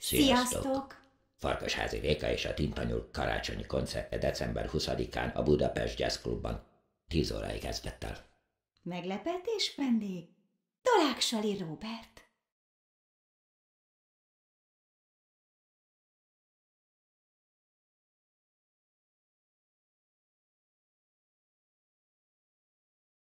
Sziasztok! Farkasházi Réka és a Tintanyul karácsonyi koncertje december 20-án a Budapest Jazz Clubban. 10 óráig kezdett el. Meglepetés vendég? Dolák Sali Robert.